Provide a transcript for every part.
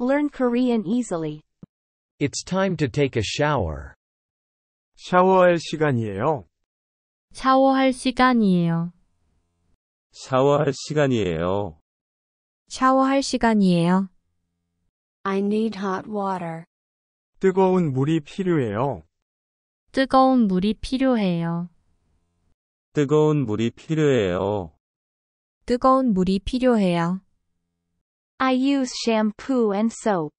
Learn Korean easily. It's time to take a shower. 샤워할 시간이에요. 샤워할 시간이에요. 샤워할 시간이에요. 샤워할 시간이에요. I need hot water. 뜨거운 물이 필요해요. 뜨거운 물이 필요해요. 뜨거운 물이 필요해요. 뜨거운 물이 필요해요. I use shampoo and soap.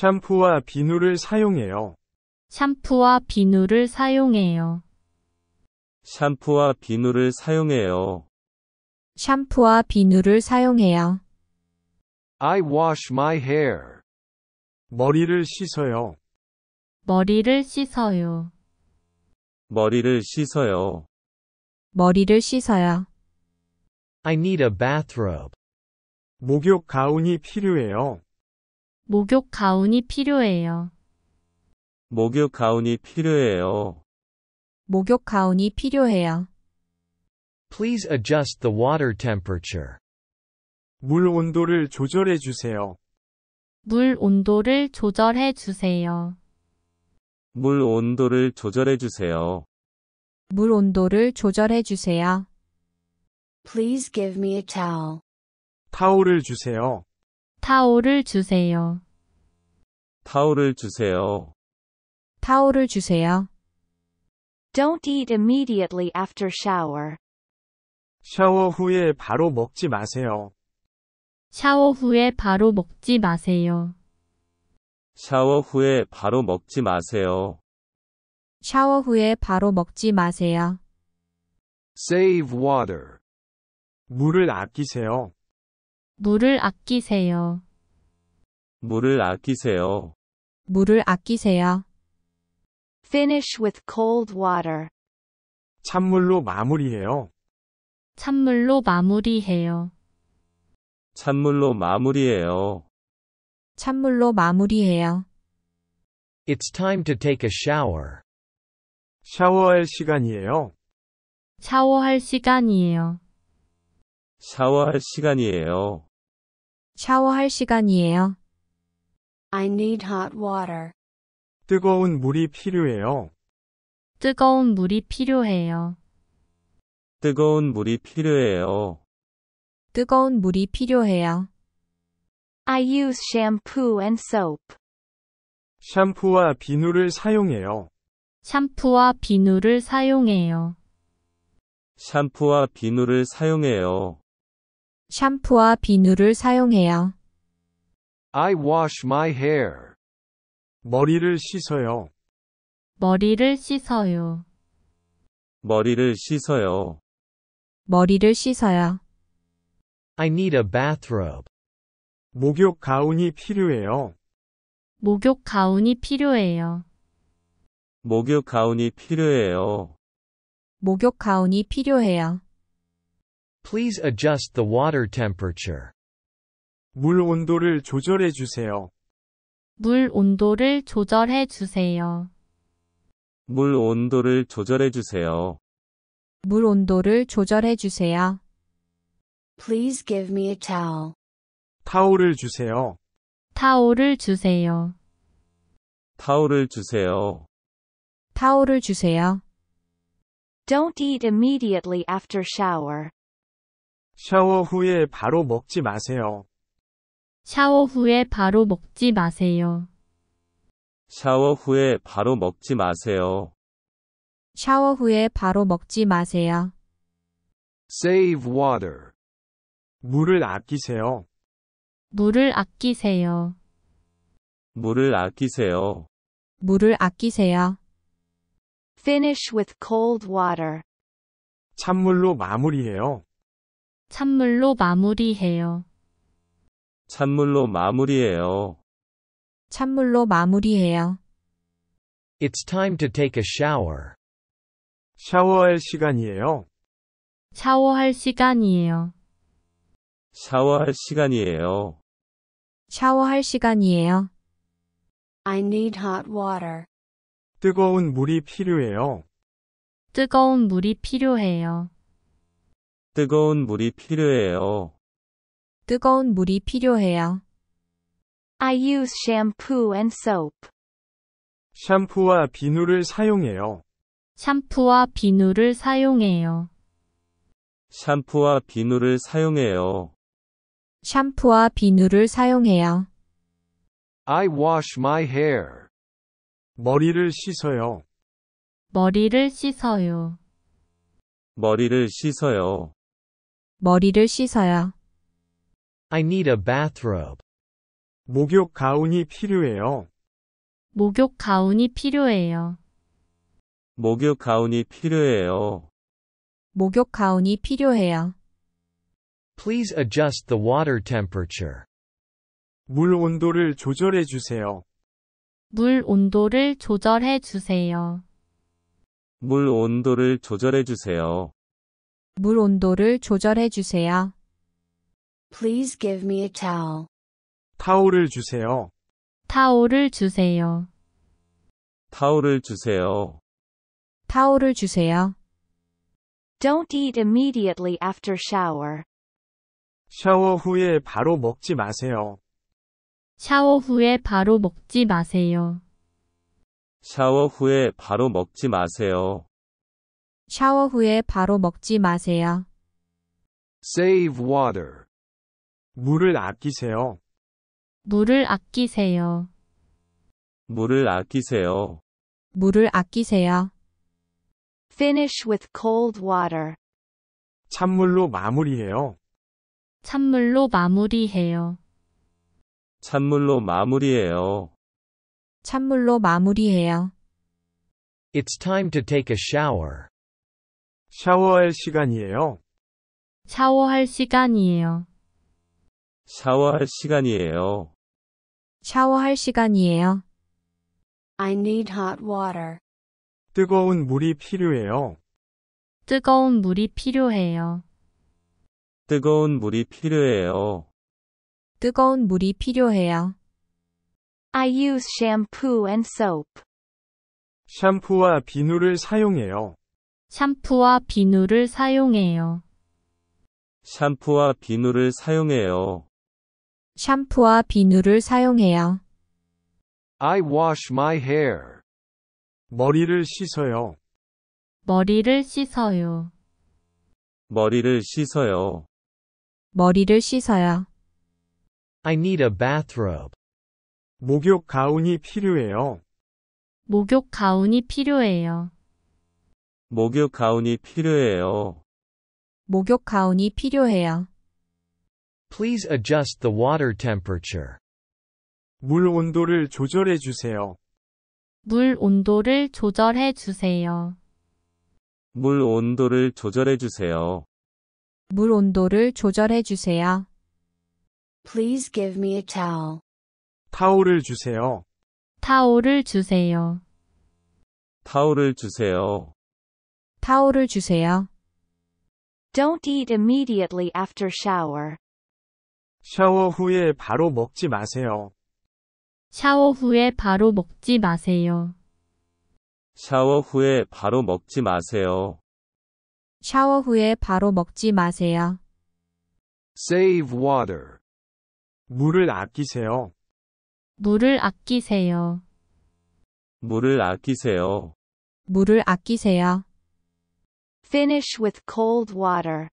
샴푸와 비누를 사용해요. 샴푸와 비누를 사용해요. 샴푸와 비누를 사용해요. 샴푸와 비누를 사용해요. I wash my hair. 머리를 씻어요. 머리를 씻어요. 머리를 씻어요. 머리를 씻어요. I need a bathrobe. 목욕 가운이 필요해요. 목욕 가운이 필요해요. 목욕 가운이 필요해요. 목욕 가운이 필요해요. Please adjust the water temperature. 물 온도를 조절해 주세요. 물 온도를 조절해 주세요. 물 온도를 조절해 주세요. 물 온도를 조절해 주세요. Please give me a towel. 타올을 주세요. 타올을 주세요. 타올을 주세요. 타올을 주세요. Don't eat immediately after shower. 샤워 후에 바로 먹지 마세요. 샤워 후에 바로 먹지 마세요. 샤워 후에 바로 먹지 마세요. 샤워 후에 바로 먹지 마세요. Save water. 물을 아끼세요. 물을 아끼세요. 물을 아끼세요. 물을 아끼세요. Finish with cold water. 찬물로 마무리해요. 찬물로 마무리해요. 찬물로 마무리해요. 찬물로 마무리해요. It's time to take a shower. 샤워할 시간이에요. 샤워할 시간이에요. 샤워할 시간이에요. 샤워할 시간이에요. I need hot water. 뜨거운 물이 필요해요. 뜨거운 물이 필요해요. 뜨거운 물이 필요해요. 뜨거운 물이 필요해요. I use shampoo and soap. 샴푸와 비누를 사용해요. 샴푸와 비누를 사용해요. 샴푸와 비누를 사용해요. 샴푸와 비누를 사용해요. I wash my hair. 머리를 씻어요. 머리를 씻어요. 머리를 씻어요. 머리를 씻어요. I need a bathrobe. 목욕 가운이 필요해요. 목욕 가운이 필요해요. 목욕 가운이 필요해요. 목욕 가운이 필요해요. Please adjust the water temperature. 물 온도를 조절해 주세요. 물 온도를 조절해 주세요. 물 온도를 조절해 주세요. 물 온도를 조절해 주세요. Please give me a towel. 타올을 주세요. 타올을 주세요. 타올을 주세요. 타올을 주세요. Don't eat immediately after shower. 샤워 후에 바로 먹지 마세요. 샤워 후에 바로 먹지 마세요. 샤워 후에 바로 먹지 마세요. 샤워 후에 바로 먹지 마세요. Save water. 물을 아끼세요. 물을 아끼세요. 물을 아끼세요. 물을 아끼세요. Finish with cold water. 찬물로 마무리해요. 찬물로 마무리해요. 찬물로 마무리해요. 찬물로 마무리해요. It's time to take a shower. 샤워할 시간이에요. 샤워할 시간이에요. 샤워할 시간이에요. 샤워할 시간이에요. I need hot water. 뜨거운 물이 필요해요. 뜨거운 물이 필요해요. 뜨거운 물이 필요해요. 뜨거운 물이 필요해요. I use shampoo and soap. 샴푸와 비누를 사용해요. 샴푸와 비누를 사용해요. 샴푸와 비누를 사용해요. 샴푸와 비누를 사용해요. I wash my hair. 머리를 씻어요. 머리를 씻어요. 머리를 씻어요. 머리를 씻어요. I need a bathrobe. 목욕 가운이 필요해요. 목욕 가운이 필요해요. 목욕 가운이 필요해요. 목욕 가운이 필요해요. Please adjust the water temperature. 물 온도를 조절해 주세요. 물 온도를 조절해 주세요. 물 온도를 조절해 주세요. 물 온도를 조절해 주세요. Please give me a towel. 타올을 주세요. 타올을 주세요. 타올을 주세요. 타올을 주세요. Don't eat immediately after shower. 샤워 후에 바로 먹지 마세요. 샤워 후에 바로 먹지 마세요. 샤워 후에 바로 먹지 마세요. 샤워 후에 바로 먹지 마세요. Save water. 물을 아끼세요. 물을 아끼세요. 물을 아끼세요. 물을 아끼세요. Finish with cold water. 찬물로 마무리해요. 찬물로 마무리해요. 찬물로 마무리해요. 찬물로 마무리해요. It's time to take a shower. 샤워할 시간이에요. 샤워할 시간이에요. 샤워할 시간이에요. 샤워할 시간이에요. I need hot water. 뜨거운 물이 필요해요. 뜨거운 물이 필요해요. 뜨거운 물이 필요해요. 뜨거운 물이 필요해요. I use shampoo and soap. 샴푸와 비누를 사용해요. 샴푸와 비누를 사용해요. 샴푸와 비누를 사용해요. 샴푸와 비누를 사용해요. I wash my hair. 머리를 씻어요. 머리를 씻어요. 머리를 씻어요. 머리를 씻어요. I need a bathrobe. 목욕 가운이 필요해요. 목욕 가운이 필요해요. 목욕 가운이 필요해요. 목욕 가운이 필요해요. Please adjust the water temperature. 물 온도를 조절해 주세요. 물 온도를 조절해 주세요. 물 온도를 조절해 주세요. 물 온도를 조절해 주세요. Please give me a towel. 타올을 주세요. 타올을 주세요. 타올을 주세요. 타올을 주세요. Don't eat immediately after shower. 샤워 후에 바로 먹지 마세요. 샤워 후에 바로 먹지 마세요. 샤워 후에 바로 먹지 마세요. 샤워 후에 바로 먹지 마세요. Save water. 물을 아끼세요. 물을 아끼세요. 물을 아끼세요. 물을 아끼세요. Finish with cold water.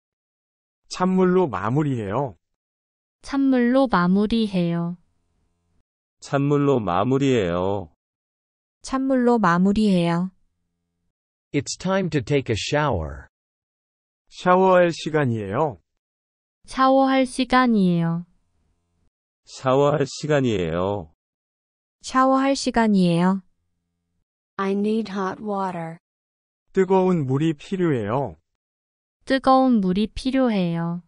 찬물로 마무리해요. 찬물로 마무리해요. 찬물로 마무리해요. 찬물로 마무리해요. It's time to take a shower. 샤워할 시간이에요. 샤워할 시간이에요. 샤워할 시간이에요. 샤워할 시간이에요. I need hot water. 뜨거운 물이 필요해요. 뜨거운 물이 필요해요.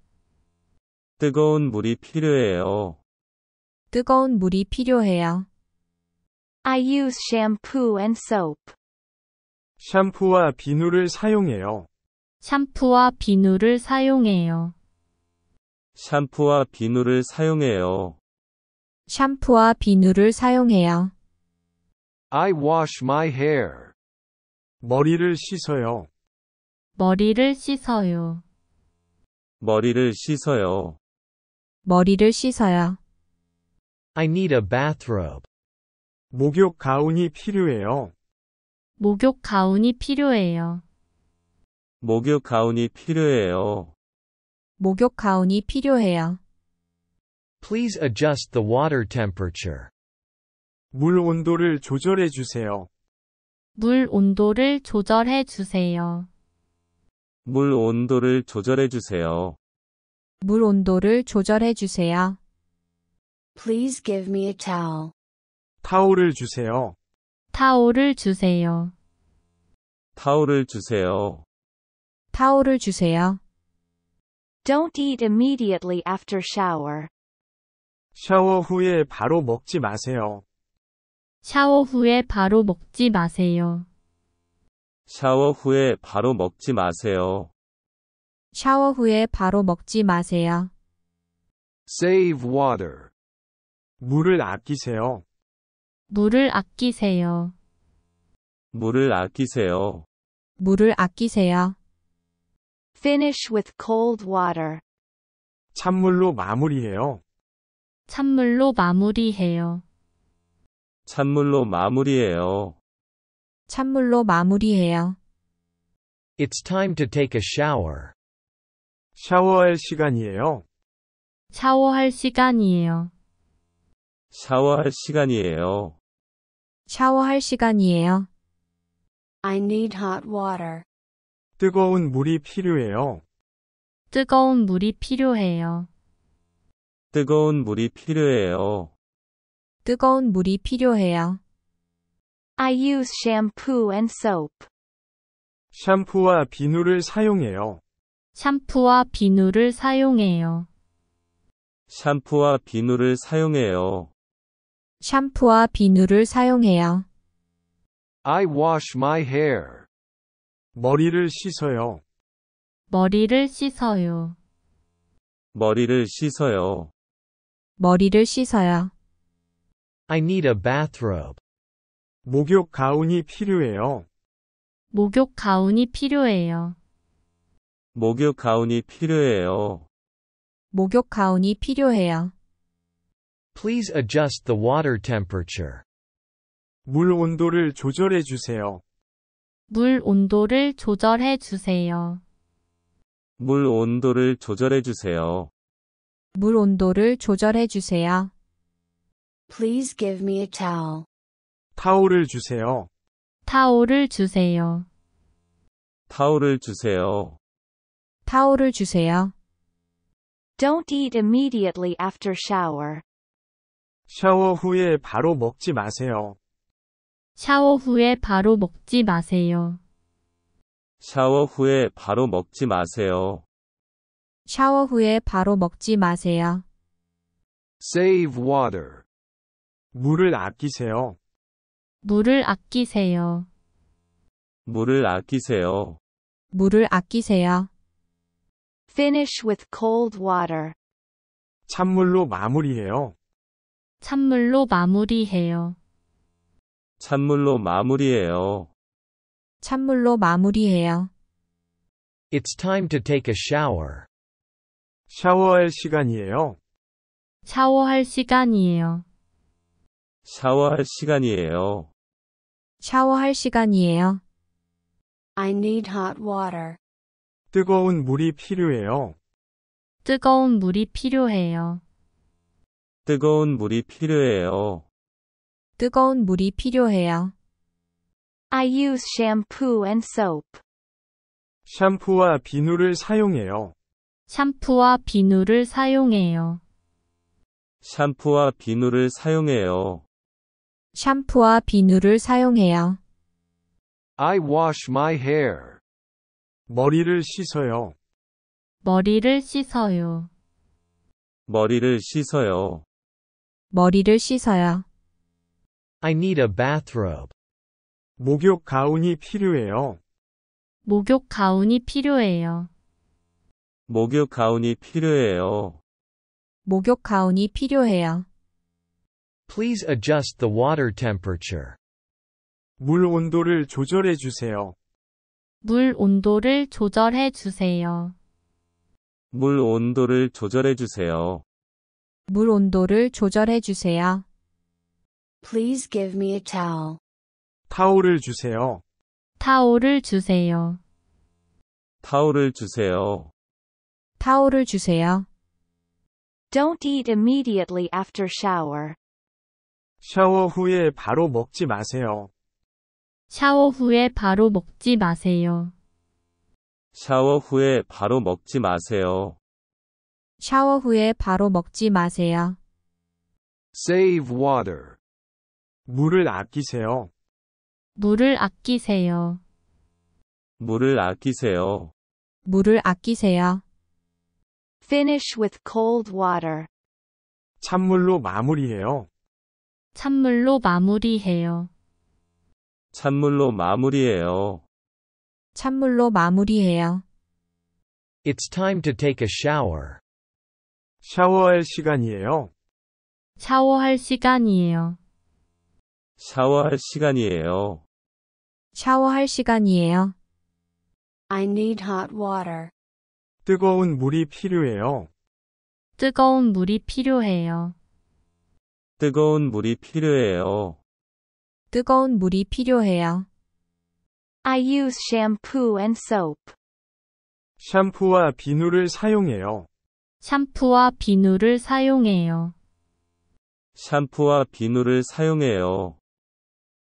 뜨거운 물이 필요해요. 뜨거운 물이 필요해요. I use shampoo and soap. 샴푸와 비누를 사용해요. 샴푸와 비누를 사용해요. 샴푸와 비누를 사용해요. 샴푸와 비누를 사용해요. I wash my hair. 머리를 씻어요. 머리를 씻어요. 머리를 씻어요. 머리를 씻어요. I need a bathrobe. 목욕 가운이 필요해요. 목욕 가운이 필요해요. 목욕 가운이 필요해요. 목욕 가운이 필요해요. Please adjust the water temperature. 물 온도를 조절해 주세요. 물 온도를 조절해 주세요. 물 온도를 조절해 주세요. 물 온도를 조절해 주세요. Please give me a towel. 타올을 주세요. 타올을 주세요. 타올을 주세요. 타올을 주세요. Don't eat immediately after shower. 샤워 후에 바로 먹지 마세요. 샤워 후에 바로 먹지 마세요. 샤워 후에 바로 먹지 마세요. 샤워 후에 바로 먹지 마세요. Save water. 물을 아끼세요. 물을 아끼세요. 물을 아끼세요. 물을 아끼세요. Finish with cold water. 찬물로 마무리해요. 찬물로 마무리해요. 찬물로 마무리해요. 찬물로 마무리해요. It's time to take a shower. 샤워할 시간이에요. 샤워할 시간이에요. 샤워할 시간이에요. 샤워할 시간이에요. I need hot water. 뜨거운 물이 필요해요. 뜨거운 물이 필요해요. 뜨거운 물이 필요해요. 뜨거운 물이 필요해요. I use shampoo and soap. 샴푸와 비누를 사용해요. 샴푸와 비누를 사용해요. 샴푸와 비누를 사용해요. 샴푸와 비누를 사용해요. I wash my hair. 머리를 씻어요. 머리를 씻어요. 머리를 씻어요. 머리를 씻어요. I need a bathrobe. 목욕 가운이 필요해요. 목욕 가운이 필요해요. 목욕 가운이 필요해요. 목욕 가운이 필요해요. Please adjust the water temperature. 물 온도를 조절해 주세요. 물 온도를 조절해 주세요. 물 온도를 조절해 주세요. 물 온도를 조절해 주세요. Please give me a towel. 타올을 주세요. 타올을 주세요. 타올을 주세요. 타올을 주세요. Don't eat immediately after shower. 샤워 후에 바로 먹지 마세요. 샤워 후에 바로 먹지 마세요. 샤워 후에 바로 먹지 마세요. 샤워 후에 바로 먹지 마세요. Save water. 물을 아끼세요. 물을 아끼세요. 물을 아끼세요. 물을 아끼세요. Finish with cold water. 찬물로 마무리해요. 찬물로 마무리해요. 찬물로 마무리해요. 찬물로 마무리해요. It's time to take a shower. 샤워할 시간이에요. 샤워할 시간이에요. 샤워할 시간이에요. 샤워할 시간이에요. I need hot water. 뜨거운 물이 필요해요. 뜨거운 물이 필요해요. 뜨거운 물이 필요해요. 뜨거운 물이 필요해요. I use shampoo and soap. 샴푸와 비누를 사용해요. 샴푸와 비누를 사용해요. 샴푸와 비누를 사용해요. 샴푸와 비누를 사용해요. I wash my hair. 머리를 씻어요. 머리를 씻어요. 머리를 씻어요. 머리를 씻어요. I need a bathrobe. 목욕 가운이 필요해요. 목욕 가운이 필요해요. 목욕 가운이 필요해요. 목욕 가운이 필요해요. Please adjust the water temperature. 물 온도를 조절해 주세요. 물 온도를 조절해 주세요. 물 온도를 조절해 주세요. 물 온도를 조절해 주세요. Please give me a towel. 타올을 주세요. 타올을 주세요. 타올을 주세요. 타올을 주세요. Don't eat immediately after shower. 샤워 후에 바로 먹지 마세요. 샤워 후에 바로 먹지 마세요. 샤워 후에 바로 먹지 마세요. 샤워 후에 바로 먹지 마세요. Save water. 물을 아끼세요. 물을 아끼세요. 물을 아끼세요. 물을 아끼세요. Finish with cold water. 찬물로 마무리해요. 찬물로 마무리해요. 찬물로 마무리해요. 찬물로 마무리해요. It's time to take a shower. 샤워할 시간이에요. 샤워할 시간이에요. 샤워할 시간이에요. 샤워할 시간이에요. I need hot water. 뜨거운 물이 필요해요. 뜨거운 물이 필요해요. 뜨거운 물이 필요해요. 뜨거운 물이 필요해요. I use shampoo and soap. 샴푸와 비누를 사용해요. 샴푸와 비누를 사용해요. 샴푸와 비누를 사용해요.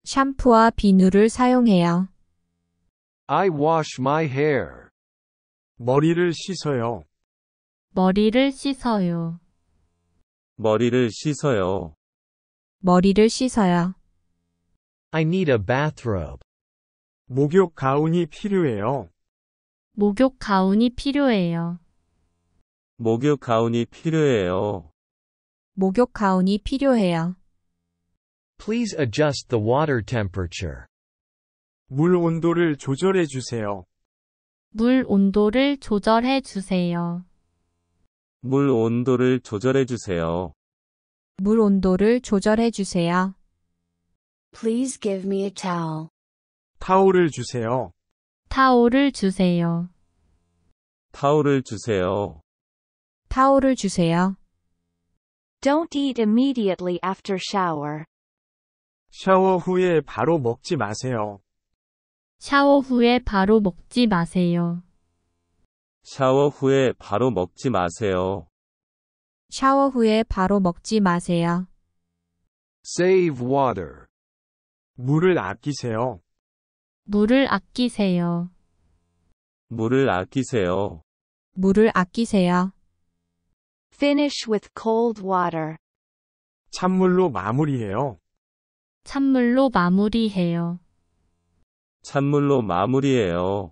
샴푸와 비누를 사용해요. I wash my hair. 머리를 씻어요. 머리를 씻어요. 머리를 씻어요. 머리를 씻어요. I need a bathrobe. 목욕 가운이 필요해요. 목욕 가운이 필요해요. 목욕 가운이 필요해요. 목욕 가운이 필요해요. Please adjust the water temperature. 물 온도를 조절해 주세요. 물 온도를 조절해 주세요. 물 온도를 조절해 주세요. 물 온도를 조절해 주세요. Please give me a towel. 타올을 주세요. 타올을 주세요. 타올을 주세요. 타올을 주세요. Don't eat immediately after shower. 샤워 후에 바로 먹지 마세요. 샤워 후에 바로 먹지 마세요. 샤워 후에 바로 먹지 마세요. 샤워 후에 바로 먹지 마세요. Save water. 물을 아끼세요. 물을 아끼세요. 물을 아끼세요. 물을 아끼세요. Finish with cold water. 찬물로 마무리해요. 찬물로 마무리해요. 찬물로 마무리해요.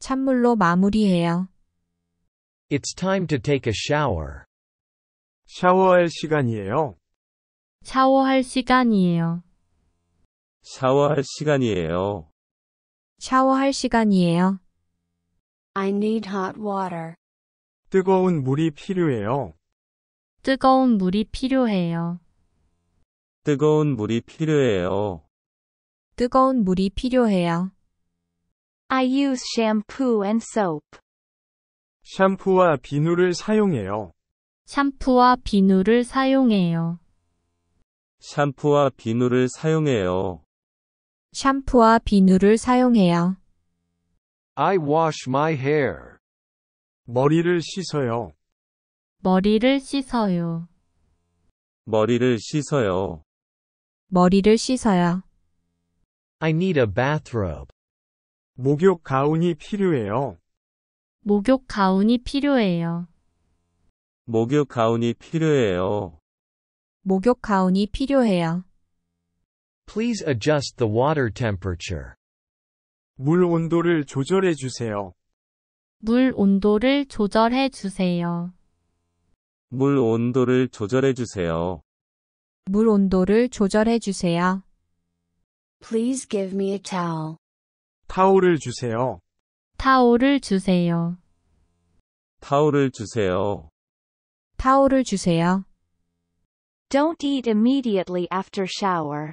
찬물로 마무리해요. It's time to take a shower. 샤워할 시간이에요. 샤워할 시간이에요. 샤워할 시간이에요. 샤워할 시간이에요. I need hot water. 뜨거운 물이 필요해요. 뜨거운 물이 필요해요. 뜨거운 물이 필요해요. 뜨거운 물이 필요해요. I use shampoo and soap. 샴푸와 비누를 사용해요. 샴푸와 비누를 사용해요. 샴푸와 비누를 사용해요. 샴푸와 비누를 사용해요. I wash my hair. 머리를 씻어요. 머리를 씻어요. 머리를 씻어요. 머리를 씻어요. I need a bathrobe. 목욕 가운이 필요해요. 목욕 가운이 필요해요. 목욕 가운이 필요해요. 목욕 가운이 필요해요. Please adjust the water temperature. 물 온도를 조절해 주세요. 물 온도를 조절해 주세요. 물 온도를 조절해 주세요. 물 온도를 조절해 주세요. Please give me a towel. 타올을 주세요. 타올을 주세요. 타올을 주세요. 타올을 주세요. Don't eat immediately after shower.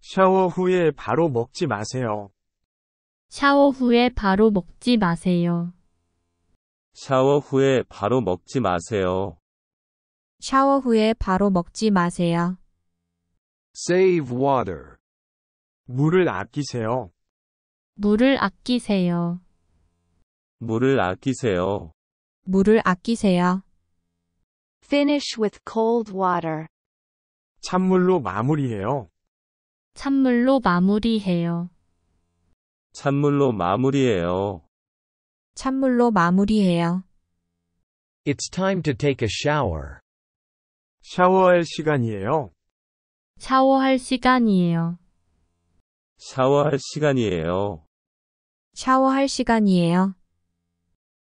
샤워 후에 바로 먹지 마세요. 샤워 후에 바로 먹지 마세요. 샤워 후에 바로 먹지 마세요. 샤워 후에 바로 먹지 마세요. Save water. 물을 아끼세요. 물을 아끼세요. 물을 아끼세요. 물을 아끼세요. Finish with cold water. 찬물로 마무리해요. 찬물로 마무리해요. 찬물로 마무리해요. 찬물로 마무리해요. It's time to take a shower. 샤워할 시간이에요. 샤워할 시간이에요. 샤워할 시간이에요. 샤워할 시간이에요.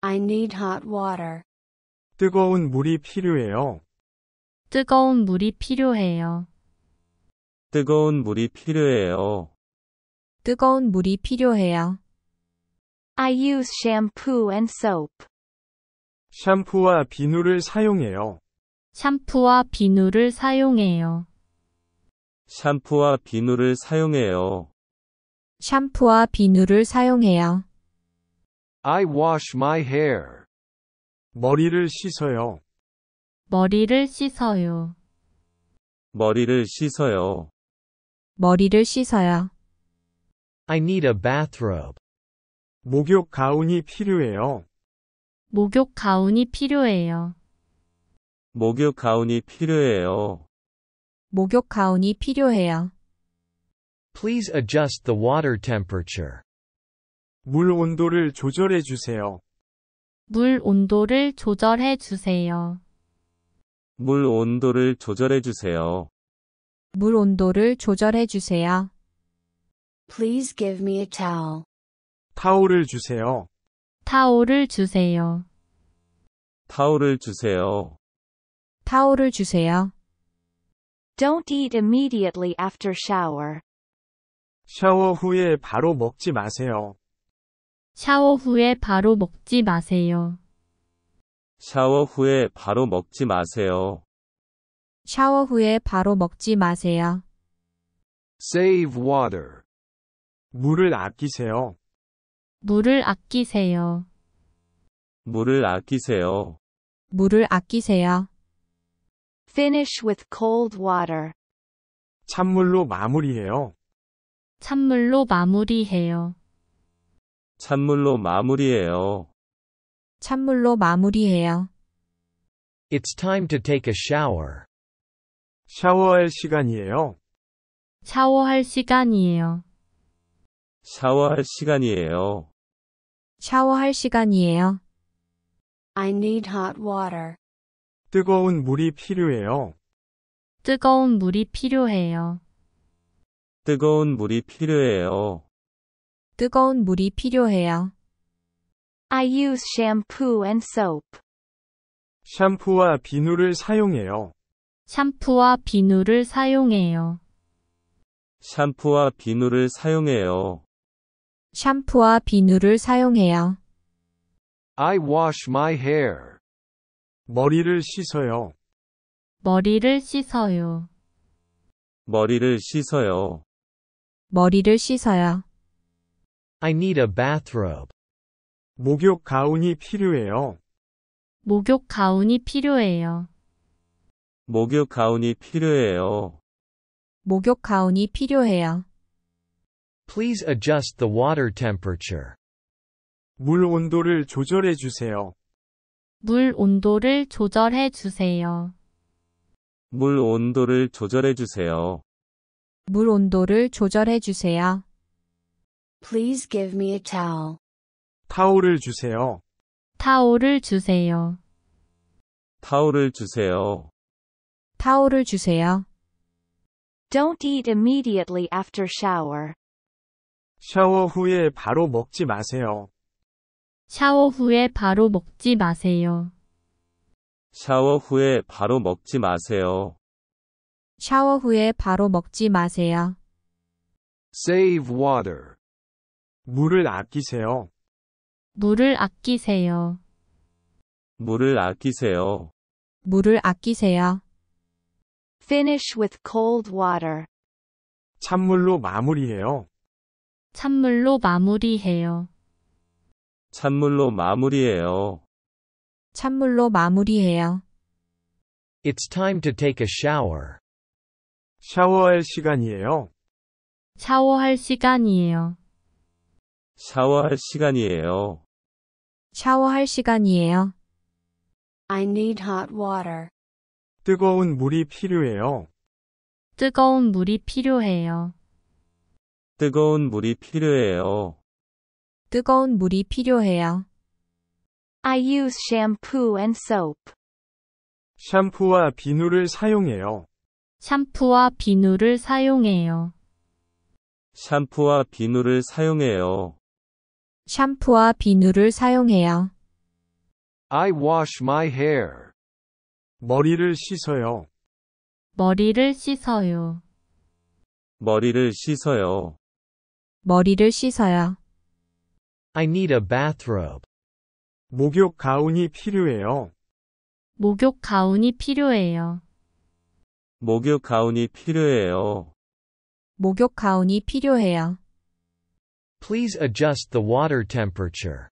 I need hot water. 뜨거운 물이 필요해요. 뜨거운 물이 필요해요. 뜨거운 물이 필요해요. 뜨거운 물이 필요해요. I use shampoo and soap. 샴푸와 비누를 사용해요. 샴푸와 비누를 사용해요. 샴푸와 비누를 사용해요. 샴푸와 비누를 사용해요. I wash my hair. 머리를 씻어요. 머리를 씻어요. 머리를 씻어요. 머리를 씻어요. I need a bathrobe. 목욕 가운이 필요해요. 목욕 가운이 필요해요. 목욕 가운이 필요해요. 목욕 가운이 필요해요. Please adjust the water temperature. 물 온도를 조절해 주세요. 물 온도를 조절해 주세요. 물 온도를 조절해 주세요. 물 온도를 조절해 주세요. Please give me a towel. 타올을 주세요. 타올을 주세요. 타올을 주세요. 타올을 주세요. Don't eat immediately after shower. 샤워 후에 바로 먹지 마세요. 샤워 후에 바로 먹지 마세요. 샤워 후에 바로 먹지 마세요. 샤워 후에 바로 먹지 마세요. Save water. 물을 아끼세요. 물을 아끼세요. 물을 아끼세요. 물을 아끼세요. Finish with cold water. 찬물로 마무리해요. 찬물로 마무리해요. 찬물로 마무리해요. 찬물로 마무리해요. It's time to take a shower. 샤워할 시간이에요. 샤워할 시간이에요. 샤워할 시간이에요. 샤워할 시간이에요. I need hot water. 뜨거운 물이 필요해요. 뜨거운 물이 필요해요. 뜨거운 물이 필요해요. 뜨거운 물이 필요해요. I use shampoo and soap. 샴푸와 비누를 사용해요. 샴푸와 비누를 사용해요. 샴푸와 비누를 사용해요. 샴푸와 비누를 사용해요. I wash my hair. 머리를 씻어요. 머리를 씻어요. 머리를 씻어요. 머리를 씻어요. I need a bathrobe. 목욕 가운이 필요해요. 목욕 가운이 필요해요. 목욕 가운이 필요해요. 목욕 가운이 필요해요. Please adjust the water temperature. 물 온도를 조절해 주세요. 물 온도를 조절해 주세요. 물 온도를 조절해 주세요. 물 온도를 조절해 주세요. Please give me a towel. 타올을 주세요. 타올을 주세요. 타올을 주세요. 타올을 주세요. Don't eat immediately after shower. 샤워 후에 바로 먹지 마세요. 샤워 후에 바로 먹지 마세요. 샤워 후에 바로 먹지 마세요. 샤워 후에 바로 먹지 마세요. Save water. 물을 아끼세요. 물을 아끼세요. 물을 아끼세요. 물을 아끼세요. Finish with cold water. 찬물로 마무리해요. 찬물로 마무리해요. 찬물로 마무리해요. 찬물로 마무리해요. It's time to take a shower. 샤워할 시간이에요. 샤워할 시간이에요. 샤워할 시간이에요. 샤워할 시간이에요. I need hot water. 뜨거운 물이 필요해요. 뜨거운 물이 필요해요. 뜨거운 물이 필요해요. 뜨거운 물이 필요해요. I use shampoo and soap. 샴푸와 비누를 사용해요. 샴푸와 비누를 사용해요. 샴푸와 비누를 사용해요. 샴푸와 비누를 사용해요. I wash my hair. 머리를 씻어요. 머리를 씻어요. 머리를 씻어요. 머리를 씻어요. I need a bathrobe. 목욕 가운이 필요해요. 목욕 가운이 필요해요. 목욕 가운이 필요해요. 목욕 가운이 필요해요. Please adjust the water temperature.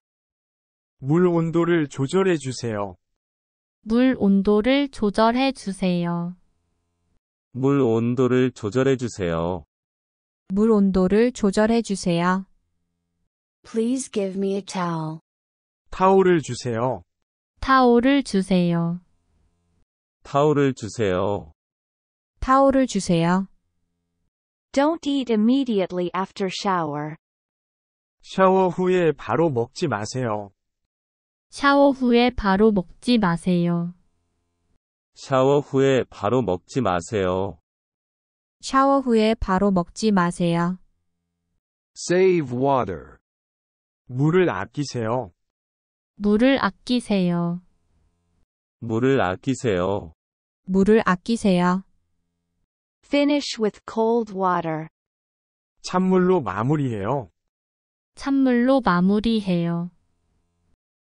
물 온도를 조절해 주세요. 물 온도를 조절해 주세요. 물 온도를 조절해 주세요. 물 온도를 조절해 주세요. Please give me a towel. 타올을 주세요. 타올을 주세요. 타올을 주세요. 타올을 주세요. Don't eat immediately after shower. 샤워 후에 바로 먹지 마세요. 샤워 후에 바로 먹지 마세요. 샤워 후에 바로 먹지 마세요. 샤워 후에 바로 먹지 마세요. Save water. 물을 아끼세요. 물을 아끼세요. 물을 아끼세요. 물을 아끼세요. Finish with cold water. 찬물로 마무리해요. 찬물로 마무리해요.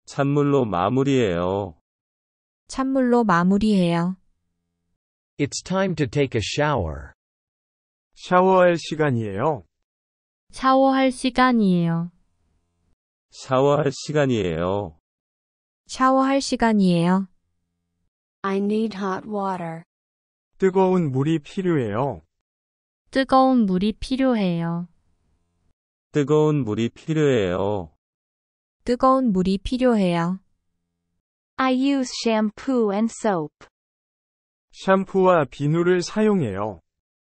찬물로 마무리해요. 찬물로 마무리해요. It's time to take a shower. 샤워할 시간이에요. 샤워할 시간이에요. 샤워할 시간이에요. 샤워할 시간이에요. I need hot water. 뜨거운 물이 필요해요. 뜨거운 물이 필요해요. 뜨거운 물이 필요해요. 뜨거운 물이 필요해요. I use shampoo and soap. 샴푸와 비누를 사용해요.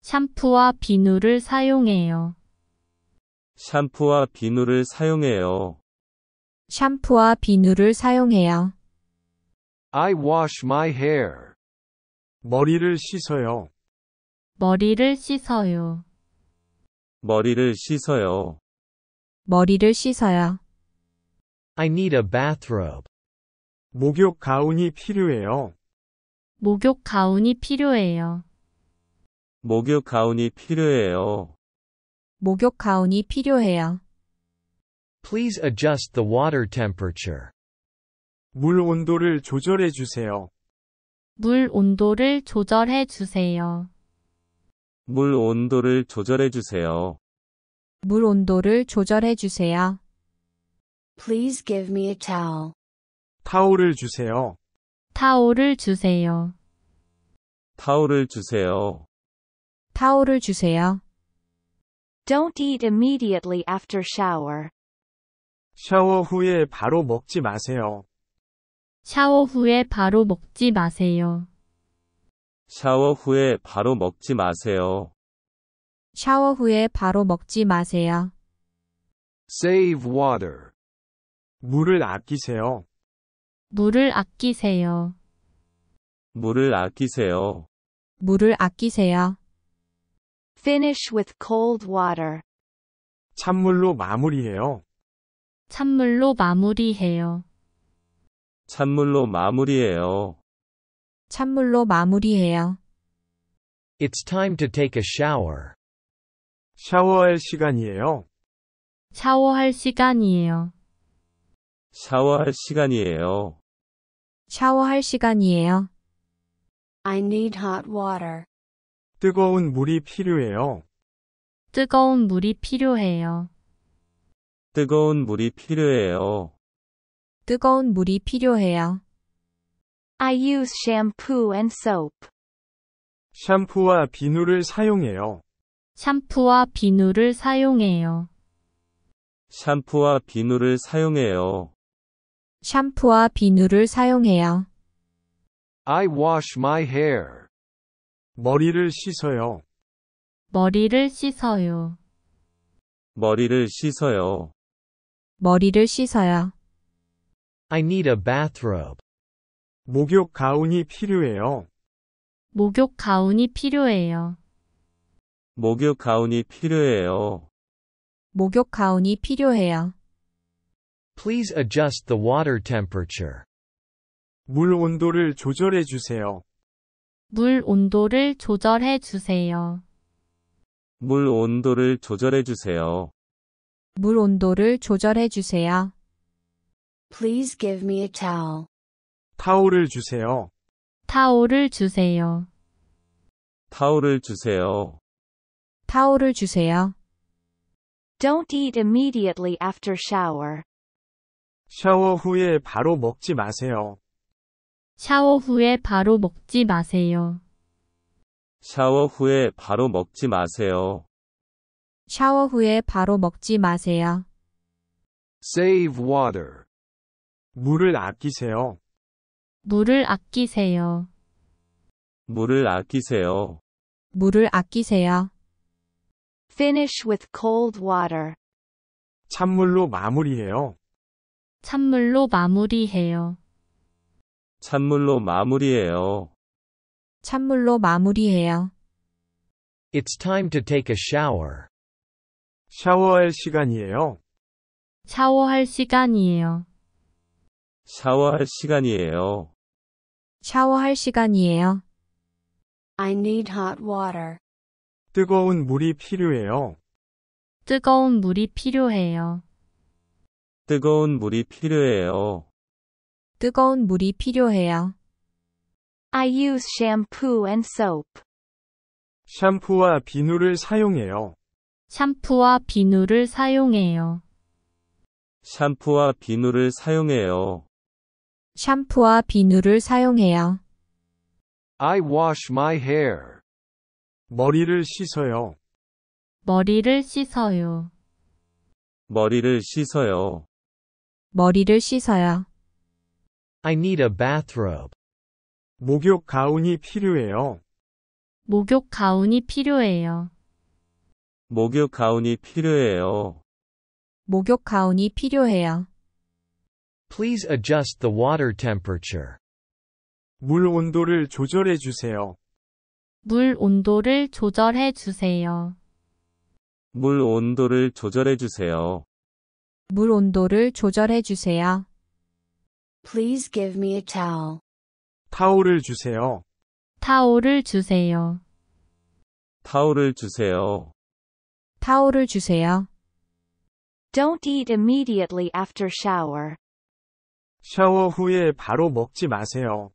샴푸와 비누를 사용해요. 샴푸와 비누를 사용해요. 샴푸와 비누를 사용해요. I wash my hair. 머리를 씻어요. 머리를 씻어요. 머리를 씻어요. 머리를 씻어요. I need a bathrobe. 목욕 가운이 필요해요. 목욕 가운이 필요해요. 목욕 가운이 필요해요. 목욕 가운이 필요해요. Please adjust the water temperature. 물 온도를 조절해 주세요. 물 온도를 조절해 주세요. 물 온도를 조절해 주세요. 물 온도를 조절해 주세요. Please give me a towel. 타올을 주세요. 타올을 주세요. 타올을 주세요. 타올을 주세요. Don't eat immediately after shower. 샤워 후에 바로 먹지 마세요. 샤워 후에 바로 먹지 마세요. 샤워 후에 바로 먹지 마세요. 샤워 후에 바로 먹지 마세요. Save water. 물을 아끼세요. 물을 아끼세요. 물을 아끼세요. 물을 아끼세요. Finish with cold water. 찬물로 마무리해요. 찬물로 마무리해요. 찬물로 마무리해요. 찬물로 마무리해요. It's time to take a shower. 샤워할 시간이에요. 샤워할 시간이에요. 샤워할 시간이에요. 샤워할 시간이에요. I need hot water. 뜨거운 물이 필요해요. 뜨거운 물이 필요해요. 뜨거운 물이 필요해요. 뜨거운 물이 필요해요. I use shampoo and soap. 샴푸와 비누를 사용해요. 샴푸와 비누를 사용해요. 샴푸와 비누를 사용해요. 샴푸와 비누를 사용해요. I wash my hair. 머리를 씻어요. 머리를 씻어요. 머리를 씻어요. 머리를 씻어요. I need a bathrobe. 목욕 가운이 필요해요. 목욕 가운이 필요해요. 목욕 가운이 필요해요. 목욕 가운이 필요해요. Please adjust the water temperature. 물 온도를 조절해 주세요. 물 온도를 조절해 주세요. 물 온도를 조절해 주세요. 물 온도를 조절해 주세요. Please give me a towel. 타올을 주세요. 타올을 주세요. 타올을 주세요. 타올을 주세요. Don't eat immediately after shower. 샤워 후에 바로 먹지 마세요. 샤워 후에 바로 먹지 마세요. 샤워 후에 바로 먹지 마세요. 샤워 후에 바로 먹지 마세요. Save water. 물을 아끼세요. 물을 아끼세요. 물을 아끼세요. 물을 아끼세요. Finish with cold water. 찬물로 마무리해요. 찬물로 마무리해요. 찬물로 마무리해요. 찬물로 마무리해요. It's time to take a shower. 샤워할 시간이에요. 샤워할 시간이에요. 샤워할 시간이에요. 샤워할 시간이에요. I need hot water. 뜨거운 물이 필요해요. 뜨거운 물이 필요해요. 뜨거운 물이 필요해요. 뜨거운 물이 필요해요. I use shampoo and soap. 샴푸와 비누를 사용해요. 샴푸와 비누를 사용해요. 샴푸와 비누를 사용해요. 샴푸와 비누를 사용해요. I wash my hair. 머리를 씻어요. 머리를 씻어요. 머리를 씻어요. 머리를 씻어요. I need a bathrobe. 목욕 가운이 필요해요. 목욕 가운이 필요해요. 목욕 가운이 필요해요. 목욕 가운이 필요해요. Please adjust the water temperature. 물 온도를 조절해 주세요. 물 온도를 조절해 주세요. 물 온도를 조절해 주세요. 물 온도를 조절해 주세요. Please give me a towel. 타올을 주세요. 타올을 주세요. 타올을 주세요. 타올을 주세요. Don't eat immediately after shower. 샤워 후에 바로 먹지 마세요.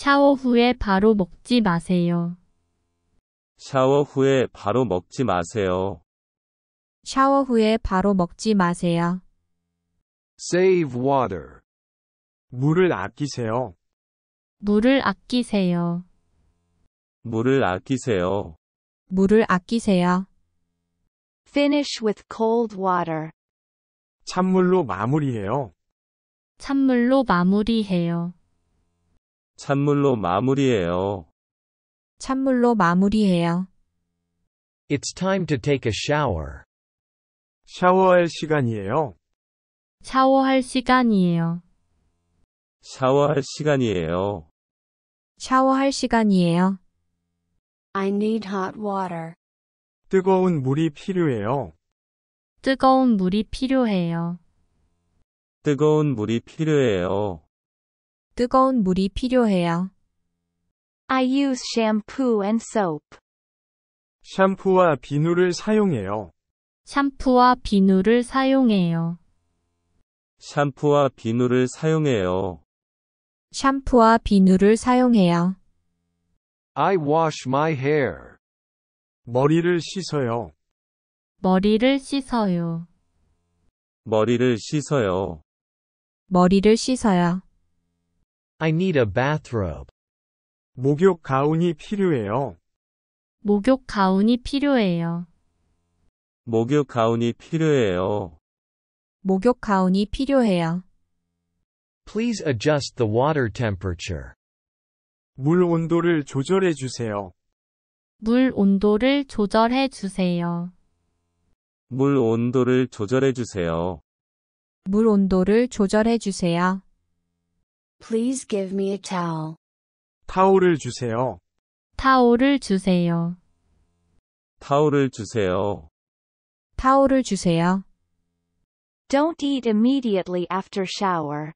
샤워 후에 바로 먹지 마세요. 샤워 후에 바로 먹지 마세요. 샤워 후에 바로 먹지 마세요. Save water. 물을 아끼세요. 물을 아끼세요. 물을 아끼세요. 물을 아끼세요. Finish with cold water. 찬물로 마무리해요. 찬물로 마무리해요. 찬물로 마무리해요. 찬물로 마무리해요. It's time to take a shower. 샤워할 시간이에요. 샤워할 시간이에요. 샤워할 시간이에요. 샤워할 시간이에요. I need hot water. 뜨거운 물이 필요해요. 뜨거운 물이 필요해요. 뜨거운 물이 필요해요. 뜨거운 물이 필요해요. I use shampoo and soap. 샴푸와 비누를 사용해요. 샴푸와 비누를 사용해요. 샴푸와 비누를 사용해요. 샴푸와 비누를 사용해요. I wash my hair. 머리를 씻어요. 머리를 씻어요. 머리를 씻어요. 머리를 씻어요. I need a bathrobe. 목욕 가운이 필요해요. 목욕 가운이 필요해요. 목욕 가운이 필요해요. 목욕 가운이 필요해요. Please adjust the water temperature. 물 온도를 조절해 주세요. 물 온도를 조절해 주세요. 물 온도를 조절해 주세요. 물 온도를 조절해 주세요. Please give me a towel. 타올을 주세요. 타올을 주세요. 타올을 주세요. 타올을 주세요. Don't eat immediately after shower.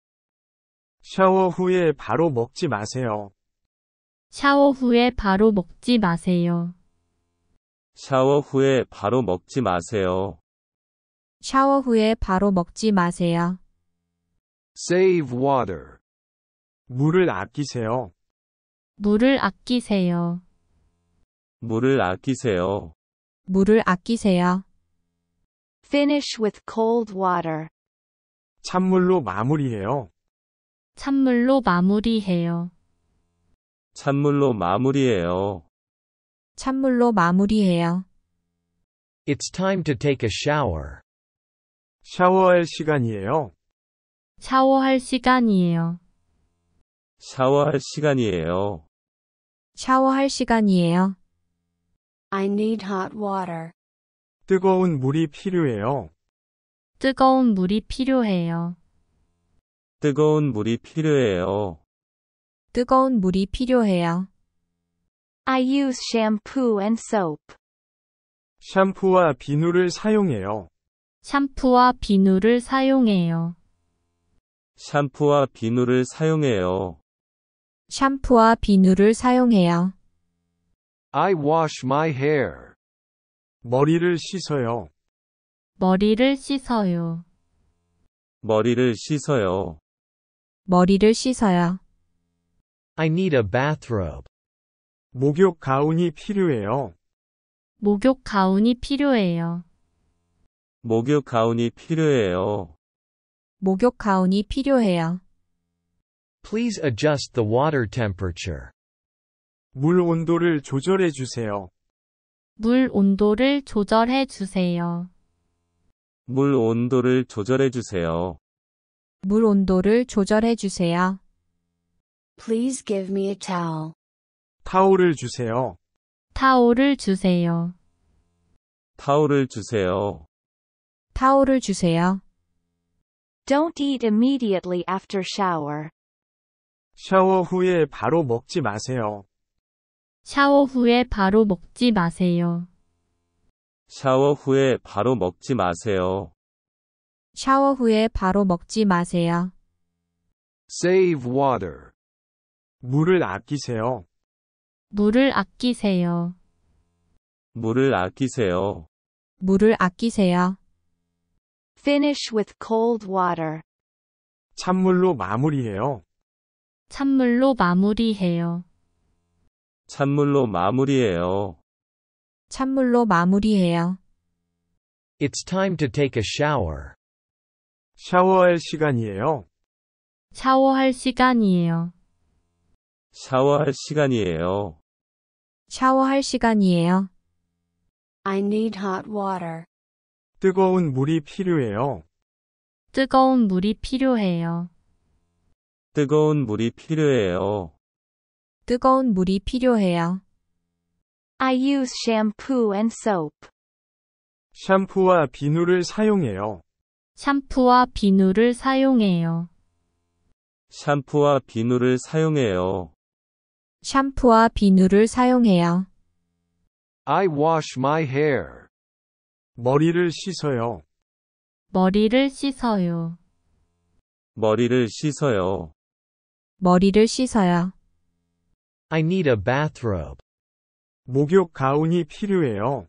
샤워 후에 바로 먹지 마세요. 샤워 후에 바로 먹지 마세요. 샤워 후에 바로 먹지 마세요. 샤워 후에 바로 먹지 마세요. Save water. 물을 아끼세요. 물을 아끼세요. 물을 아끼세요. 물을 아끼세요. Finish with cold water. 찬물로 마무리해요. 찬물로 마무리해요. 찬물로 마무리해요. 찬물로 마무리해요. It's time to take a shower. 샤워할 시간이에요. 샤워할 시간이에요. 샤워할 시간이에요. 샤워할 시간이에요. I need hot water. 뜨거운 물이 필요해요. 뜨거운 물이 필요해요. 뜨거운 물이 필요해요. 뜨거운 물이 필요해요. I use shampoo and soap. 샴푸와 비누를 사용해요. 샴푸와 비누를 사용해요. 샴푸와 비누를 사용해요. 샴푸와 비누를 사용해요. I wash my hair. 머리를 씻어요. 머리를 씻어요. 머리를 씻어요. 머리를 씻어요. I need a bathrobe. 목욕 가운이 필요해요. 목욕 가운이 필요해요. 목욕 가운이 필요해요. 목욕 가운이 필요해요. Please adjust the water temperature. 물 온도를 조절해 주세요. 물 온도를 조절해 주세요. 물 온도를 조절해 주세요. 물 온도를 조절해 주세요. Please give me a towel. 타올을 주세요. 타올을 주세요. 타올을 주세요. 타올을 주세요. Don't eat immediately after shower. 샤워 후에 바로 먹지 마세요. 샤워 후에 바로 먹지 마세요. 샤워 후에 바로 먹지 마세요. 샤워 후에 바로 먹지 마세요. Save water. 물을 아끼세요. 물을 아끼세요. 물을 아끼세요. 물을 아끼세요. Finish with cold water. 찬물로 마무리해요. 찬물로 마무리해요. 찬물로 마무리해요. 찬물로 마무리해요. It's time to take a shower. 샤워할 시간이에요. 샤워할 시간이에요. 샤워할 시간이에요. 샤워할 시간이에요. I need hot water. 뜨거운 물이 필요해요. 뜨거운 물이 필요해요. 뜨거운 물이 필요해요. 뜨거운 물이 필요해요. I use shampoo and soap. 샴푸와 비누를 사용해요. 샴푸와 비누를 사용해요. 샴푸와 비누를 사용해요. 샴푸와 비누를 사용해요. I wash my hair. 머리를 씻어요. 머리를 씻어요. 머리를 씻어요. 머리를 씻어요. I need a bathrobe. 목욕 가운이 필요해요.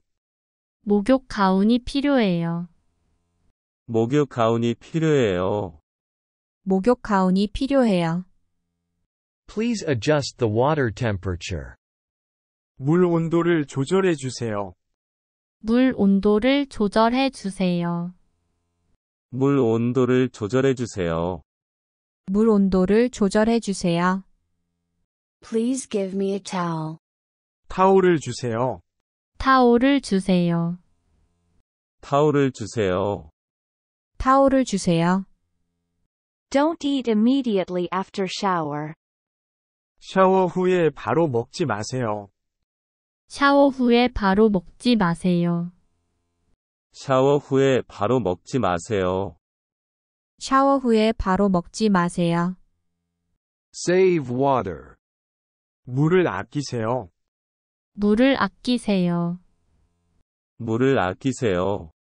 목욕 가운이 필요해요. 목욕 가운이 필요해요. 목욕 가운이 필요해요. Please adjust the water temperature. 물 온도를 조절해 주세요. 물 온도를 조절해 주세요. 물 온도를 조절해 주세요. 물 온도를 조절해 주세요. Please give me a towel. 타올을 주세요. 타올을 주세요. 타올을 주세요. 타올을 주세요. Don't eat immediately after shower. 샤워 후에 바로 먹지 마세요. 샤워 후에 바로 먹지 마세요. 샤워 후에 바로 먹지 마세요. 샤워 후에 바로 먹지 마세요. Save water. 물을 아끼세요. 물을 아끼세요. 물을 아끼세요.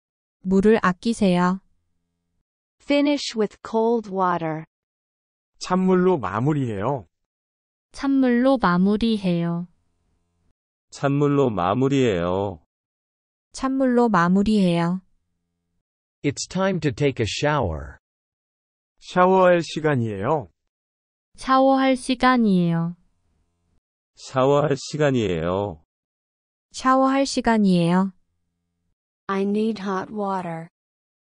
물을 아끼세요. Finish with cold water. 찬물로 마무리해요. 찬물로 마무리해요. 찬물로 마무리해요. 찬물로 마무리해요. It's time to take a shower. 샤워할 시간이에요. 샤워할 시간이에요. 샤워할 시간이에요. 샤워할 시간이에요. I need hot water.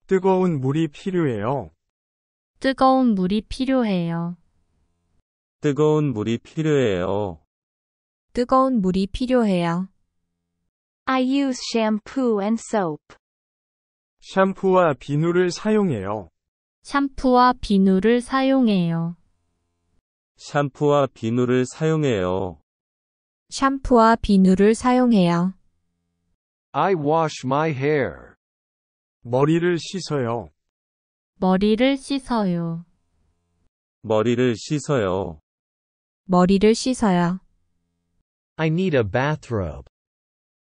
뜨거운 물이 필요해요. 뜨거운 물이 필요해요. 뜨거운 물이 필요해요. 뜨거운 물이 필요해요. I use shampoo and soap. 샴푸와 비누를 사용해요. 샴푸와 비누를 사용해요. 샴푸와 비누를 사용해요. 샴푸와 비누를 사용해요. I wash my hair. 머리를 씻어요. 머리를 씻어요. 머리를 씻어요. 머리를 씻어요. I need a bathrobe.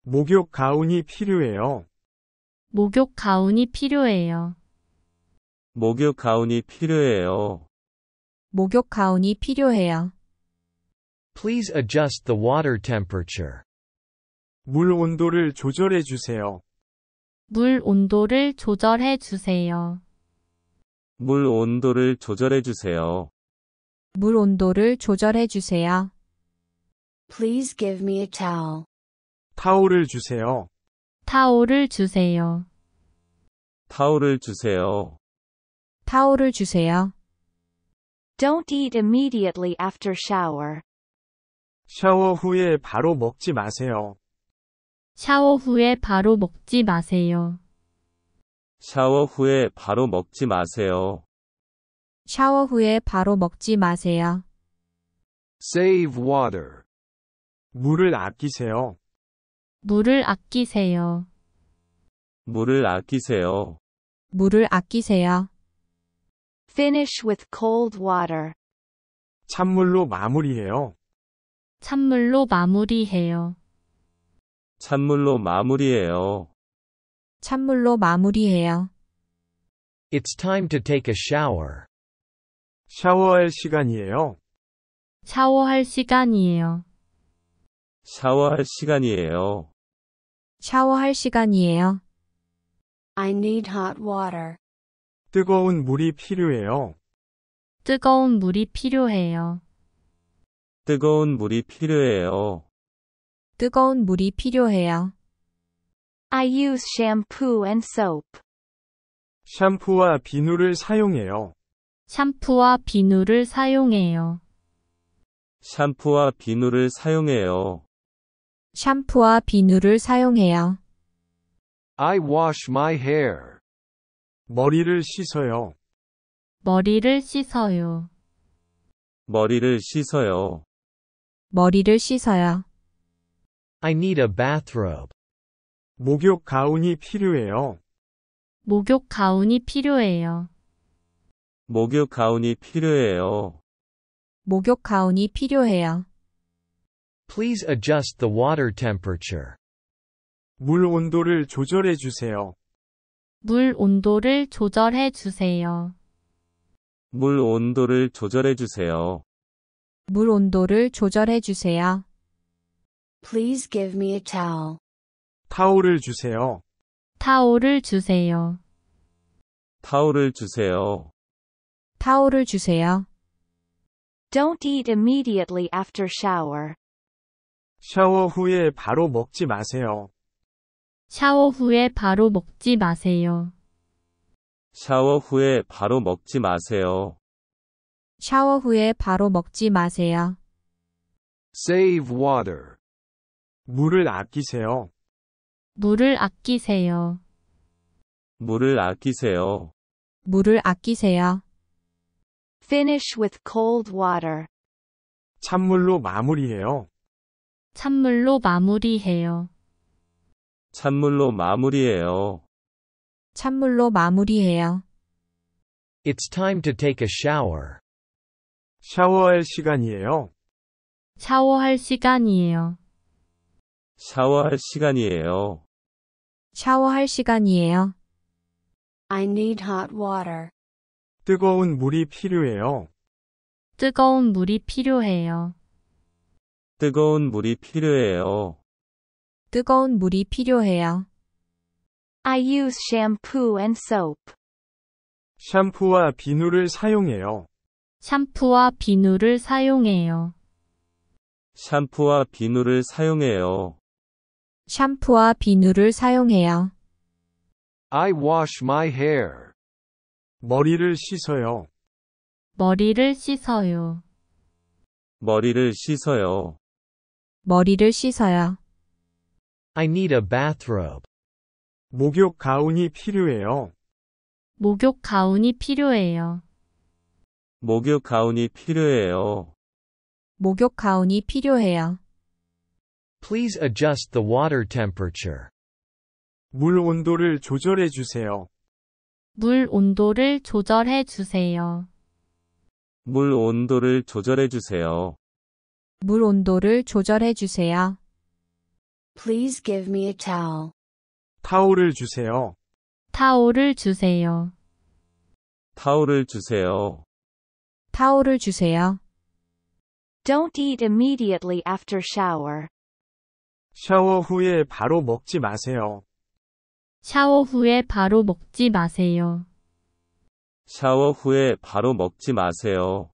목욕 가운이 필요해요. 목욕 가운이 필요해요. 목욕 가운이 필요해요. 목욕 가운이 필요해요. Please adjust the water temperature. 물 온도를 조절해 주세요. 물 온도를 조절해 주세요. 물 온도를 조절해 주세요. 물 온도를 조절해 주세요. Please give me a towel. 타올을 주세요. 타올을 주세요. 타올을 주세요. 타올을 주세요. Don't eat immediately after shower. 샤워 후에 바로 먹지 마세요. 샤워 후에 바로 먹지 마세요. 샤워 후에 바로 먹지 마세요. 샤워 후에 바로 먹지 마세요. Save water. 물을 아끼세요. 물을 아끼세요. 물을 아끼세요. 물을 아끼세요. Finish with cold water. 찬물로 마무리해요. 찬물로 마무리해요. 찬물로 마무리해요. 찬물로 마무리해요. It's time to take a shower. 샤워할 시간이에요. 샤워할 시간이에요. 샤워할 시간이에요. 샤워할 시간이에요. I need hot water. 뜨거운 물이 필요해요. 뜨거운 물이 필요해요. 뜨거운 물이 필요해요. 뜨거운 물이 필요해요. I use shampoo and soap. 샴푸와 비누를 사용해요. 샴푸와 비누를 사용해요. 샴푸와 비누를 사용해요. 샴푸와 비누를 사용해요. I wash my hair. 머리를 씻어요. 머리를 씻어요. 머리를 씻어요. 머리를 씻어요. I need a bathrobe. 목욕 가운이 필요해요. 목욕 가운이 필요해요. 목욕 가운이 필요해요. 목욕 가운이 필요해요. Please adjust the water temperature. 물 온도를 조절해 주세요. 물 온도를 조절해 주세요. 물 온도를 조절해 주세요. 물 온도를 조절해 주세요. Please give me a towel. 타올을 주세요. 타올을 주세요. 타올을 주세요. 타올을 주세요. Don't eat immediately after shower. 샤워 후에 바로 먹지 마세요. 샤워 후에 바로 먹지 마세요. 샤워 후에 바로 먹지 마세요. 샤워 후에 바로 먹지 마세요. Save water. 물을 아끼세요. 물을 아끼세요. 물을 아끼세요. 물을 아끼세요. Finish with cold water. 찬물로 마무리해요. 찬물로 마무리해요. 찬물로 마무리해요. 찬물로 마무리해요. It's time to take a shower. 샤워할 시간이에요. 샤워할 시간이에요. 샤워할 시간이에요. 샤워할 시간이에요. I need hot water. 뜨거운 물이 필요해요. 뜨거운 물이 필요해요. 뜨거운 물이 필요해요. 뜨거운 물이 필요해요. I use shampoo and soap. 샴푸와 비누를 사용해요. 샴푸와 비누를 사용해요. 샴푸와 비누를 사용해요. 샴푸와 비누를 사용해요. I wash my hair. 머리를 씻어요. 머리를 씻어요. 머리를 씻어요. 머리를 씻어요. I need a bathrobe. 목욕 가운이 필요해요. 목욕 가운이 필요해요. 목욕 가운이 필요해요. 목욕 가운이 필요해요. Please adjust the water temperature. 물 온도를 조절해 주세요. 물 온도를 조절해 주세요. 물 온도를 조절해 주세요. 물 온도를 조절해 주세요. Please give me a towel. 타올을 주세요. 타올을 주세요. 타올을 주세요. 타올을 주세요. Don't eat immediately after shower. 샤워 후에 바로 먹지 마세요. 샤워 후에 바로 먹지 마세요. 샤워 후에 바로 먹지 마세요.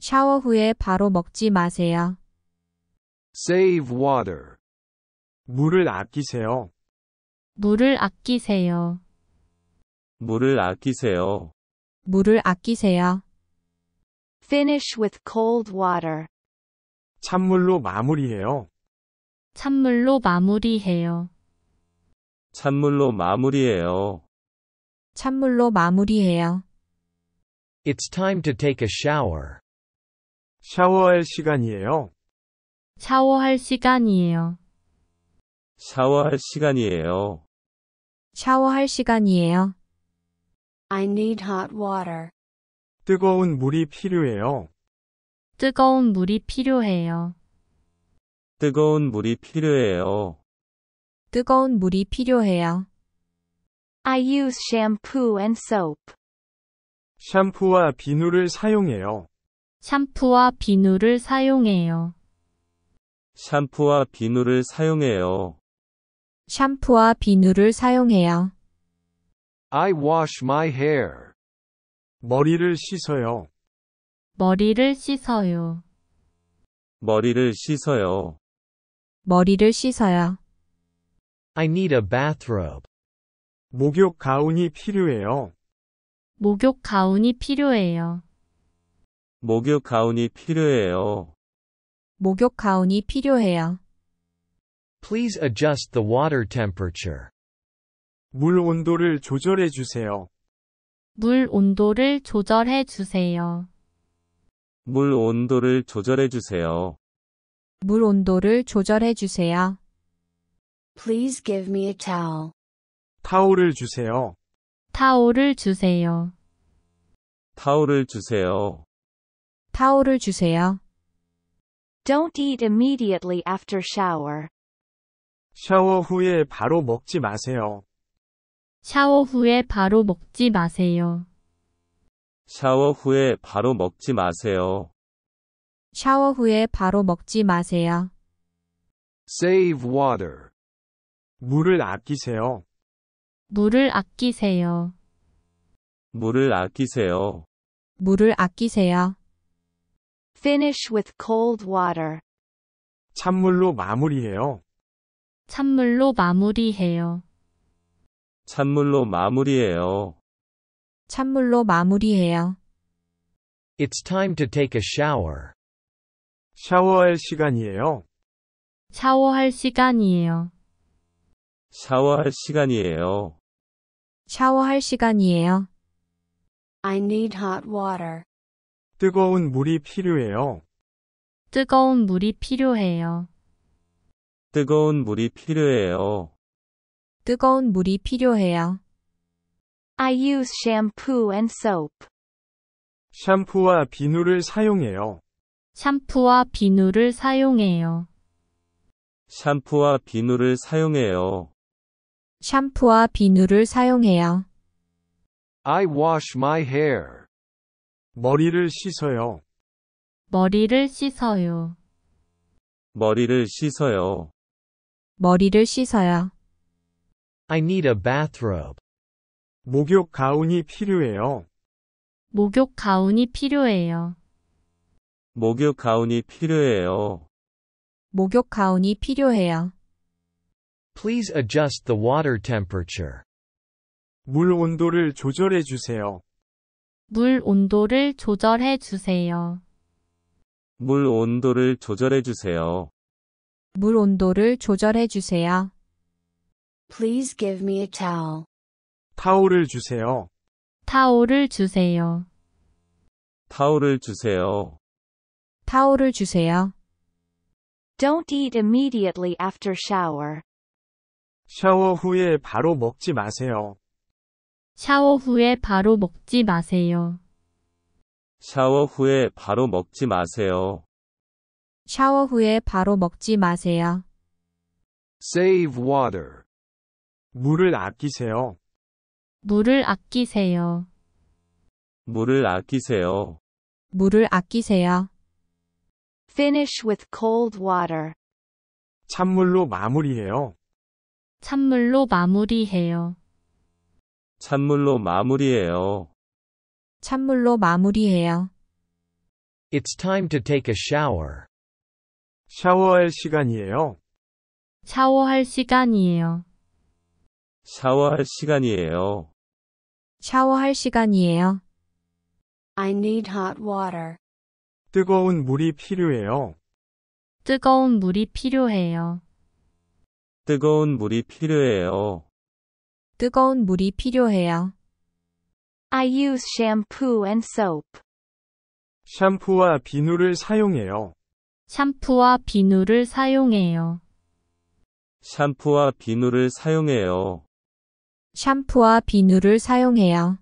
샤워 후에 바로 먹지 마세요. Save water. 물을 아끼세요. 물을 아끼세요. 물을 아끼세요. 물을 아끼세요. Finish with cold water. 찬물로 마무리해요. 찬물로 마무리해요. 찬물로 마무리해요. 찬물로 마무리해요. It's time to take a shower. 샤워할 시간이에요. 샤워할 시간이에요. 샤워할 시간이에요. 샤워할 시간이에요. I need hot water. 뜨거운 물이 필요해요. 뜨거운 물이 필요해요. 뜨거운 물이 필요해요. 뜨거운 물이 필요해요. I use shampoo and soap. 샴푸와 비누를 사용해요. 샴푸와 비누를 사용해요. 샴푸와 비누를 사용해요. 샴푸와 비누를 사용해요. I wash my hair. 머리를 씻어요. 머리를 씻어요. 머리를 씻어요. 머리를 씻어요. I need a bathrobe. 목욕 가운이 필요해요. 목욕 가운이 필요해요. 목욕 가운이 필요해요. 목욕 가운이 필요해요. Please adjust the water temperature. 물 온도를 조절해 주세요. 물 온도를 조절해 주세요. 물 온도를 조절해 주세요. 물 온도를 조절해 주세요. Please give me a towel. 타올을 주세요. 타올을 주세요. 타올을 주세요. 타올을 주세요. Don't eat immediately after shower. 샤워 후에 바로 먹지 마세요. 샤워 후에 바로 먹지 마세요. 샤워 후에 바로 먹지 마세요. 샤워 후에 바로 먹지 마세요. Save water. 물을 아끼세요. 물을 아끼세요. 물을 아끼세요. 물을 아끼세요. Finish with cold water. 찬물로 마무리해요. 찬물로 마무리해요. 찬물로 마무리해요. 찬물로 마무리해요. It's time to take a shower. 샤워할 시간이에요. 샤워할 시간이에요. 샤워할 시간이에요. 샤워할 시간이에요. I need hot water. 뜨거운 물이 필요해요. 뜨거운 물이 필요해요. 뜨거운 물이 필요해요. 뜨거운 물이 필요해요. I use shampoo and soap. 샴푸와 비누를 사용해요. 샴푸와 비누를 사용해요. 샴푸와 비누를 사용해요. 샴푸와 비누를 사용해요. I wash my hair. 머리를 씻어요. 머리를 씻어요. 머리를 씻어요. 머리를 씻어요. I need a bathrobe. 목욕 가운이 필요해요. 목욕 가운이 필요해요. 목욕 가운이 필요해요. 목욕 가운이 필요해요. Please adjust the water temperature. 물 온도를 조절해 주세요. 물 온도를 조절해 주세요. 물 온도를 조절해 주세요. 물 온도를 조절해 주세요. Please give me a towel. 타올을 주세요. 타올을 주세요. 타올을 주세요. 타올을 주세요. Don't eat immediately after shower. 샤워 후에 바로 먹지 마세요. 샤워 후에 바로 먹지 마세요. 샤워 후에 바로 먹지 마세요. 샤워 후에 바로 먹지 마세요. Save water. 물을 아끼세요. 물을 아끼세요. 물을 아끼세요. 물을 아끼세요. Finish with cold water. 찬물로 마무리해요. 찬물로 마무리해요. 찬물로 마무리해요. 찬물로 마무리해요. It's time to take a shower. 샤워할 시간이에요. 샤워할 시간이에요. 샤워할 시간이에요. 샤워할 시간이에요. I need hot water. 뜨거운 물이 필요해요. 뜨거운 물이 필요해요. 뜨거운 물이 필요해요. 뜨거운 물이 필요해요. I use shampoo and soap. 샴푸와 비누를 사용해요. 샴푸와 비누를 사용해요. 샴푸와 비누를 사용해요. 샴푸와 비누를 사용해요.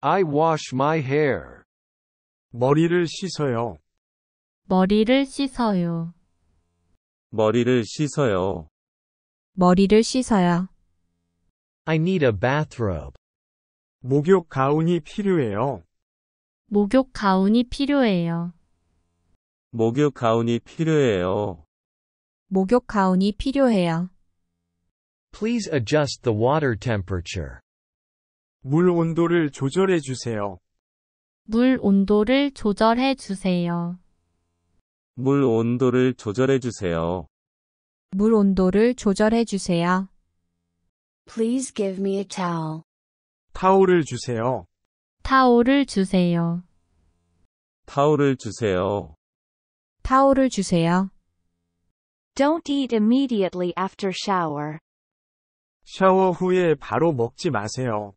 I wash my hair. 머리를 씻어요. 머리를 씻어요. 머리를 씻어요. 머리를 씻어요. I need a bathrobe. 목욕 가운이 필요해요. 목욕 가운이 필요해요. 목욕 가운이 필요해요. 목욕 가운이 필요해요. Please adjust the water temperature. 물 온도를 조절해 주세요. 물 온도를 조절해 주세요. 물 온도를 조절해 주세요. 물 온도를 조절해 주세요. Please give me a towel. 타올을 주세요. 타올을 주세요. 타올을 주세요. 타올을 주세요. Don't eat immediately after shower. 샤워 후에 바로 먹지 마세요.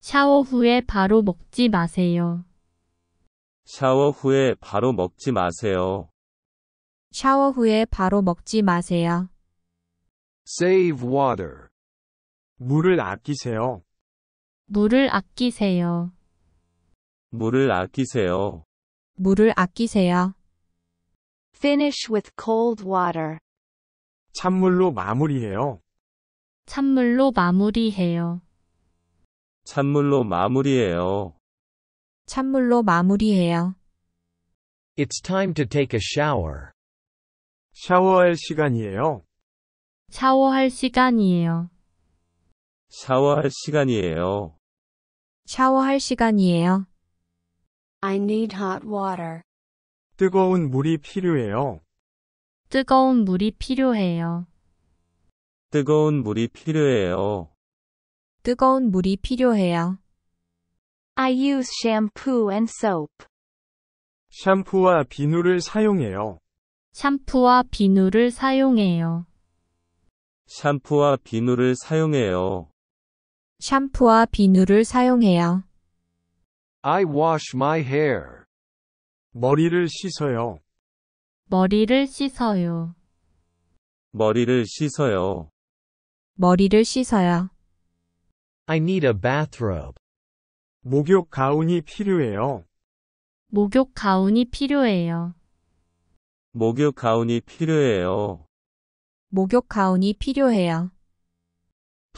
샤워 후에 바로 먹지 마세요. 샤워 후에 바로 먹지 마세요. 샤워 후에 바로 먹지 마세요. Save water. 물을 아끼세요. 물을 아끼세요. 물을 아끼세요. 물을 아끼세요. Finish with cold water. 찬물로 마무리해요. 찬물로 마무리해요. 찬물로 마무리해요. 찬물로 마무리해요. It's time to take a shower. 샤워할 시간이에요. 샤워할 시간이에요. 샤워할 시간이에요. 샤워할 시간이에요. I need hot water. 뜨거운 물이 필요해요. 뜨거운 물이 필요해요. 뜨거운 물이 필요해요. 뜨거운 물이 필요해요. I use shampoo and soap. 샴푸와 비누를 사용해요. 샴푸와 비누를 사용해요. 샴푸와 비누를 사용해요. 샴푸와 비누를 사용해요. I wash my hair. 머리를 씻어요. 머리를 씻어요. 머리를 씻어요. 머리를 씻어요. I need a bathrobe. 목욕 가운이 필요해요. 목욕 가운이 필요해요. 목욕 가운이 필요해요. 목욕 가운이 필요해요.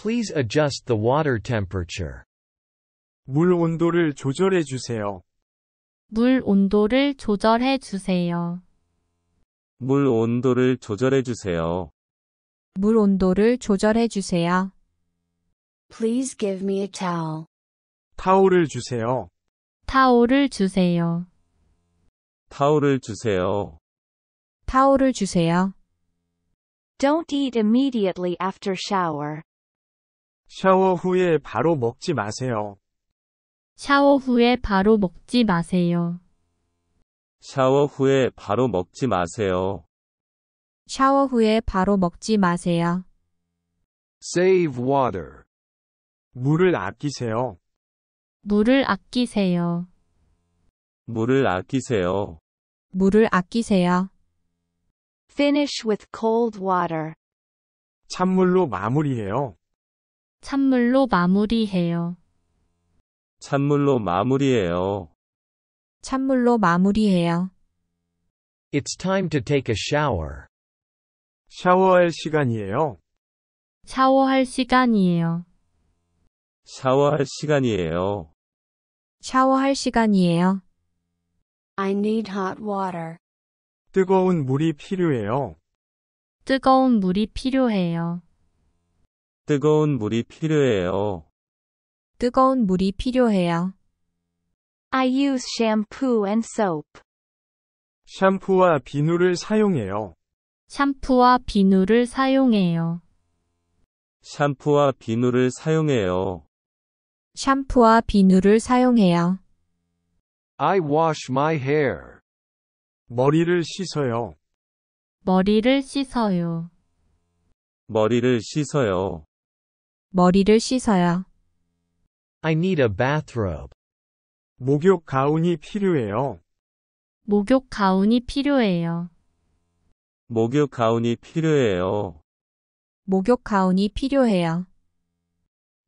Please adjust the water temperature. 물 온도를 조절해 주세요. 물 온도를 조절해 주세요. 물 온도를 조절해 주세요. 물 온도를 조절해 주세요. Please give me a towel. 타올을 주세요. 타올을 주세요. 타올을 주세요. 타올을 주세요. Don't eat immediately after shower. 샤워 후에 바로 먹지 마세요. 샤워 후에 바로 먹지 마세요. 샤워 후에 바로 먹지 마세요. 샤워 후에 바로 먹지 마세요. Save water. 물을 아끼세요. 물을 아끼세요. 물을 아끼세요. 물을 아끼세요. Finish with cold water. 찬물로 마무리해요. 찬물로 마무리해요. 찬물로 마무리해요. 찬물로 마무리해요. It's time to take a shower. 샤워할 시간이에요. 샤워할 시간이에요. 샤워할 시간이에요. 샤워할 시간이에요. I need hot water. 뜨거운 물이 필요해요. 뜨거운 물이 필요해요. 뜨거운 물이 필요해요. 뜨거운 물이 필요해요. I use shampoo and soap. 샴푸와 비누를 사용해요. 샴푸와 비누를 사용해요. 샴푸와 비누를 사용해요. 샴푸와 비누를 사용해요. I wash my hair. 머리를 씻어요. 머리를 씻어요. 머리를 씻어요. 머리를 씻어요. I need a bathrobe. 목욕 가운이 필요해요. 목욕 가운이 필요해요. 목욕 가운이 필요해요. 목욕 가운이 필요해요.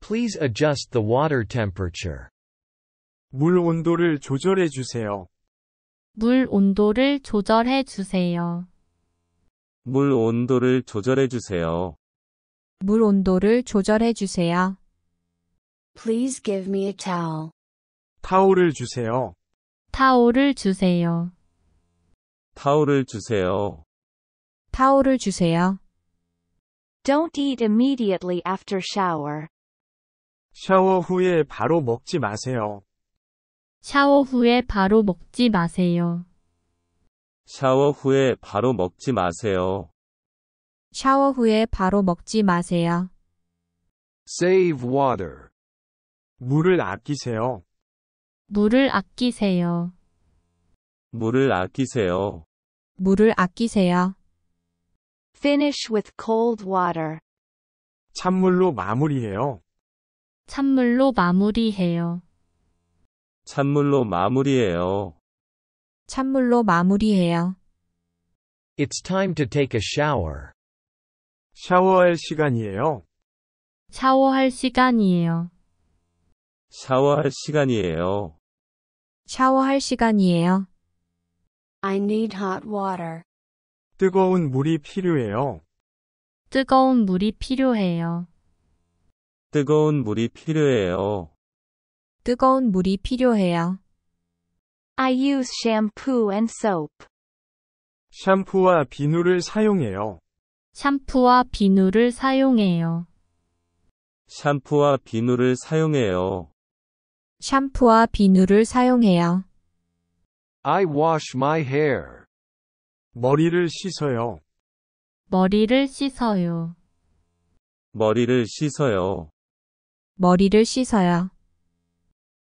Please adjust the water temperature. 물 온도를 조절해 주세요. 물 온도를 조절해 주세요. 물 온도를 조절해 주세요. 물 온도를 조절해 주세요. Please give me a towel. 타올을 주세요. 타올을 주세요. 타올을 주세요. 타올을 주세요. Don't eat immediately after shower. 샤워 후에 바로 먹지 마세요. 샤워 후에 바로 먹지 마세요. 샤워 후에 바로 먹지 마세요. 샤워 후에 바로 먹지 마세요. Save water. 물을 아끼세요. 물을 아끼세요. 물을 아끼세요. 물을 아끼세요. Finish with cold water. 찬물로 마무리해요. 찬물로 마무리해요. 찬물로 마무리해요. 찬물로 마무리해요. It's time to take a shower. 샤워할 시간이에요. 샤워할 시간이에요. 샤워할 시간이에요. 샤워할 시간이에요. I need hot water. 뜨거운 물이 필요해요. 뜨거운 물이 필요해요. 뜨거운 물이 필요해요. 뜨거운 물이 필요해요. I use shampoo and soap. 샴푸와 비누를 사용해요. 샴푸와 비누를 사용해요. 샴푸와 비누를 사용해요. 샴푸와 비누를 사용해요. I wash my hair. 머리를 씻어요. 머리를 씻어요. 머리를 씻어요. 머리를 씻어요.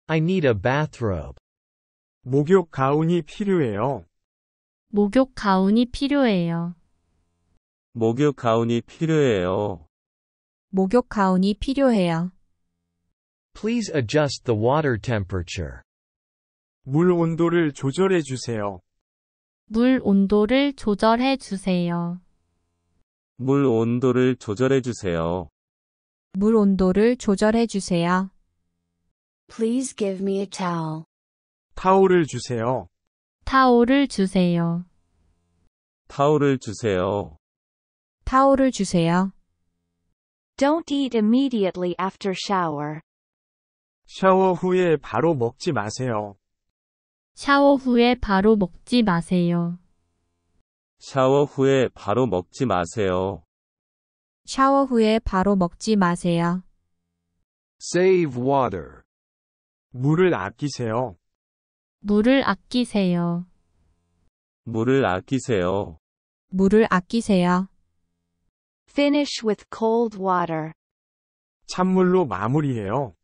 I need a bathrobe. 목욕 가운이 필요해요. 목욕 가운이 필요해요. 목욕 가운이 필요해요. 목욕 가운이 필요해요. Please adjust the water temperature. 물 온도를 조절해 주세요. 물 온도를 조절해 주세요. 물 온도를 조절해 주세요. 물 온도를 조절해 주세요. Please give me a towel. 타올을 주세요. 타올을 주세요. 타올을 주세요. 타올을 주세요. Don't eat immediately after shower. 샤워 후에 바로 먹지 마세요. 샤워 후에 바로 먹지 마세요. 샤워 후에 바로 먹지 마세요. 샤워 후에 바로 먹지 마세요. Save water. 물을 아끼세요. 물을 아끼세요. 물을 아끼세요. 물을 아끼세요. Finish with cold water. 찬물로 마무리해요.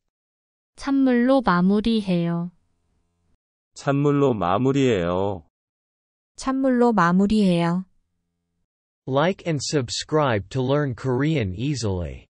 찬물로 마무리해요. 찬물로 마무리해요. 찬물로 마무리해요. Like and subscribe to learn Korean easily.